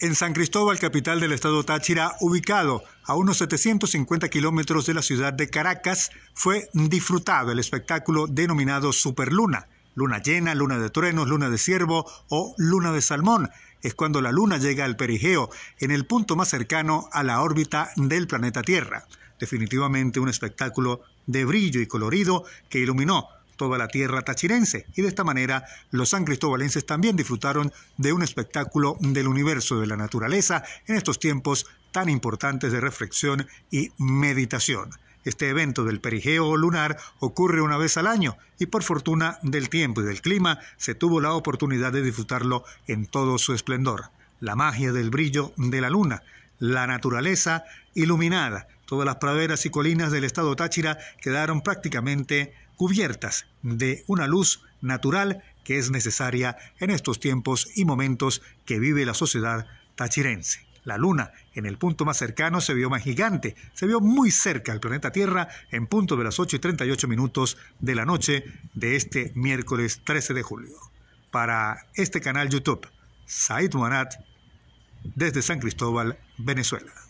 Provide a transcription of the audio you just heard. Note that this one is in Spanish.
en San Cristóbal, capital del estado Táchira, ubicado a unos 750 kilómetros de la ciudad de Caracas, fue disfrutado el espectáculo denominado Superluna. Luna llena, luna de truenos, luna de ciervo o luna de salmón. Es cuando la luna llega al perigeo, en el punto más cercano a la órbita del planeta Tierra. Definitivamente un espectáculo de brillo y colorido que iluminó toda la tierra tachirense y de esta manera los san cristobalenses también disfrutaron de un espectáculo del universo de la naturaleza en estos tiempos tan importantes de reflexión y meditación. Este evento del perigeo lunar ocurre una vez al año y por fortuna del tiempo y del clima se tuvo la oportunidad de disfrutarlo en todo su esplendor. La magia del brillo de la luna, la naturaleza iluminada. Todas las praderas y colinas del estado Táchira quedaron prácticamente cubiertas de una luz natural que es necesaria en estos tiempos y momentos que vive la sociedad tachirense. La luna en el punto más cercano se vio más gigante, se vio muy cerca al planeta Tierra en punto de las 8 y 38 minutos de la noche de este miércoles 13 de julio. Para este canal YouTube, Said Manat desde San Cristóbal, Venezuela.